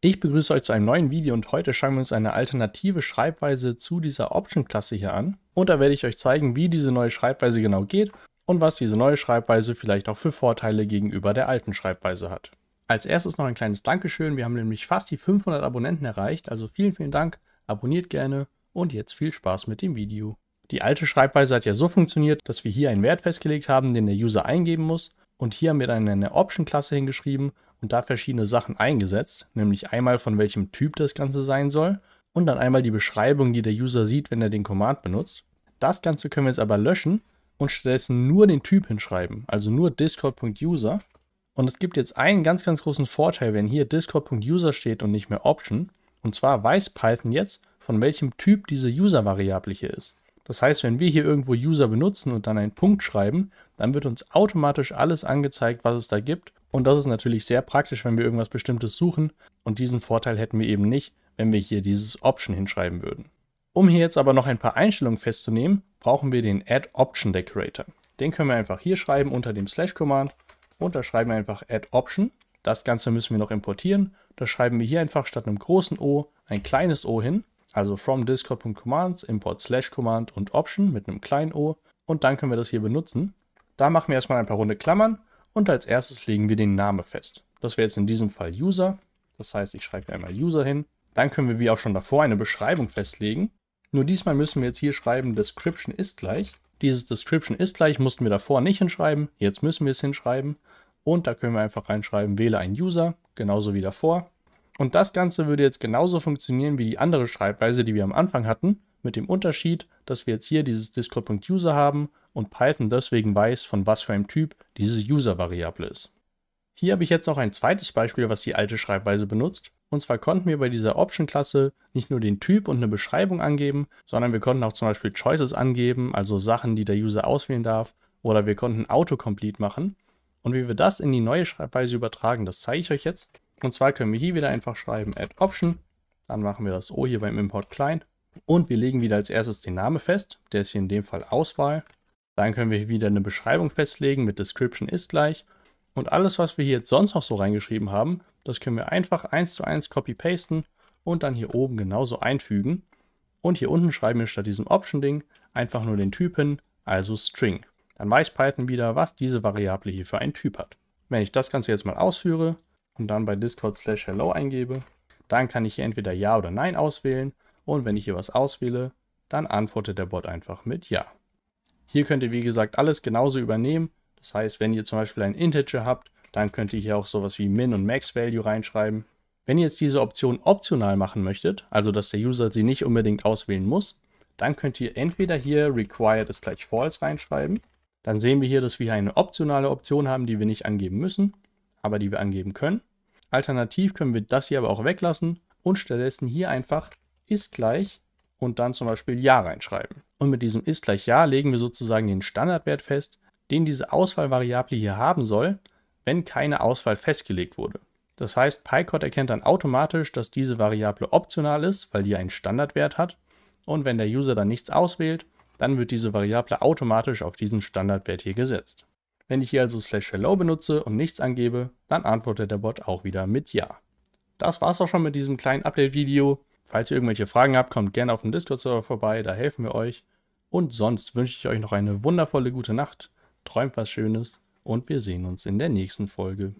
Ich begrüße euch zu einem neuen Video und heute schauen wir uns eine alternative Schreibweise zu dieser Option-Klasse hier an. Und da werde ich euch zeigen, wie diese neue Schreibweise genau geht und was diese neue Schreibweise vielleicht auch für Vorteile gegenüber der alten Schreibweise hat. Als erstes noch ein kleines Dankeschön, wir haben nämlich fast die 500 Abonnenten erreicht, also vielen, vielen Dank, abonniert gerne und jetzt viel Spaß mit dem Video. Die alte Schreibweise hat ja so funktioniert, dass wir hier einen Wert festgelegt haben, den der User eingeben muss und hier haben wir dann eine Option-Klasse hingeschrieben und da verschiedene Sachen eingesetzt, nämlich einmal von welchem Typ das Ganze sein soll und dann einmal die Beschreibung, die der User sieht, wenn er den Command benutzt. Das Ganze können wir jetzt aber löschen und stattdessen nur den Typ hinschreiben, also nur discord.user. Und es gibt jetzt einen ganz, ganz großen Vorteil, wenn hier discord.user steht und nicht mehr Option. Und zwar weiß Python jetzt, von welchem Typ diese User-Variable hier ist. Das heißt, wenn wir hier irgendwo User benutzen und dann einen Punkt schreiben, dann wird uns automatisch alles angezeigt, was es da gibt und das ist natürlich sehr praktisch, wenn wir irgendwas Bestimmtes suchen. Und diesen Vorteil hätten wir eben nicht, wenn wir hier dieses Option hinschreiben würden. Um hier jetzt aber noch ein paar Einstellungen festzunehmen, brauchen wir den Add Option Decorator. Den können wir einfach hier schreiben unter dem Slash Command und da schreiben wir einfach Add Option. Das Ganze müssen wir noch importieren. Da schreiben wir hier einfach statt einem großen O ein kleines O hin. Also from discord.commands import slash command und option mit einem kleinen O. Und dann können wir das hier benutzen. Da machen wir erstmal ein paar runde Klammern und als erstes legen wir den Namen fest. Das wäre jetzt in diesem Fall User. Das heißt, ich schreibe einmal User hin. Dann können wir wie auch schon davor eine Beschreibung festlegen. Nur diesmal müssen wir jetzt hier schreiben, Description ist gleich. Dieses Description ist gleich mussten wir davor nicht hinschreiben. Jetzt müssen wir es hinschreiben. Und da können wir einfach reinschreiben, wähle einen User, genauso wie davor. Und das Ganze würde jetzt genauso funktionieren wie die andere Schreibweise, die wir am Anfang hatten, mit dem Unterschied, dass wir jetzt hier dieses Discord.user haben und Python deswegen weiß, von was für einem Typ diese User-Variable ist. Hier habe ich jetzt noch ein zweites Beispiel, was die alte Schreibweise benutzt. Und zwar konnten wir bei dieser Option-Klasse nicht nur den Typ und eine Beschreibung angeben, sondern wir konnten auch zum Beispiel Choices angeben, also Sachen, die der User auswählen darf. Oder wir konnten Autocomplete machen. Und wie wir das in die neue Schreibweise übertragen, das zeige ich euch jetzt. Und zwar können wir hier wieder einfach schreiben add option. Dann machen wir das O hier beim Import klein. Und wir legen wieder als erstes den Namen fest. Der ist hier in dem Fall Auswahl. Dann können wir hier wieder eine Beschreibung festlegen mit Description ist gleich. Und alles, was wir hier jetzt sonst noch so reingeschrieben haben, das können wir einfach eins zu eins copy-pasten und dann hier oben genauso einfügen. Und hier unten schreiben wir statt diesem Option-Ding einfach nur den Typen, also String. Dann weiß Python wieder, was diese Variable hier für einen Typ hat. Wenn ich das Ganze jetzt mal ausführe und dann bei Discord slash hello eingebe, dann kann ich hier entweder Ja oder Nein auswählen. Und wenn ich hier was auswähle, dann antwortet der Bot einfach mit Ja. Hier könnt ihr, wie gesagt, alles genauso übernehmen. Das heißt, wenn ihr zum Beispiel ein Integer habt, dann könnt ihr hier auch sowas wie Min und Max Value reinschreiben. Wenn ihr jetzt diese Option optional machen möchtet, also dass der User sie nicht unbedingt auswählen muss, dann könnt ihr entweder hier required ist gleich false reinschreiben. Dann sehen wir hier, dass wir eine optionale Option haben, die wir nicht angeben müssen, aber die wir angeben können. Alternativ können wir das hier aber auch weglassen und stattdessen hier einfach ist gleich und dann zum Beispiel Ja reinschreiben. Und mit diesem ist gleich Ja legen wir sozusagen den Standardwert fest, den diese Auswahlvariable hier haben soll, wenn keine Auswahl festgelegt wurde. Das heißt, PyCode erkennt dann automatisch, dass diese Variable optional ist, weil die einen Standardwert hat. Und wenn der User dann nichts auswählt, dann wird diese Variable automatisch auf diesen Standardwert hier gesetzt. Wenn ich hier also slash hello benutze und nichts angebe, dann antwortet der Bot auch wieder mit Ja. Das war's auch schon mit diesem kleinen Update-Video. Falls ihr irgendwelche Fragen habt, kommt gerne auf dem Discord-Server vorbei, da helfen wir euch. Und sonst wünsche ich euch noch eine wundervolle gute Nacht, träumt was Schönes und wir sehen uns in der nächsten Folge.